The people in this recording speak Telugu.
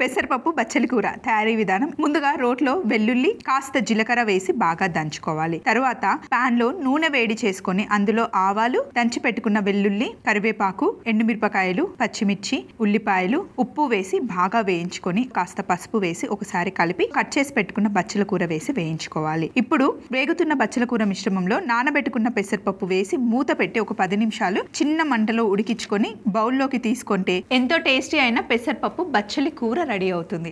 పెసరపప్పు బచ్చలి కూర తయారీ విధానం ముందుగా రోట్లో వెల్లుల్లి కాస్త జీలకర్ర వేసి బాగా దంచుకోవాలి తరువాత పాన్ లో నూనె వేడి చేసుకొని అందులో ఆవాలు దంచి పెట్టుకున్న వెల్లుల్లి కరివేపాకు ఎండుమిరపకాయలు పచ్చిమిర్చి ఉల్లిపాయలు ఉప్పు వేసి బాగా వేయించుకొని కాస్త పసుపు వేసి ఒకసారి కలిపి కట్ చేసి పెట్టుకున్న బచ్చల కూర వేసి వేయించుకోవాలి ఇప్పుడు వేగుతున్న బచ్చల కూర మిశ్రమంలో నానబెట్టుకున్న పెసరపప్పు వేసి మూత పెట్టి ఒక పది నిమిషాలు చిన్న మంటలో ఉడికించుకొని బౌల్లోకి తీసుకుంటే ఎంతో టేస్టీ అయిన పెసరపప్పు బచ్చలి కూర రెడీ అవుతుంది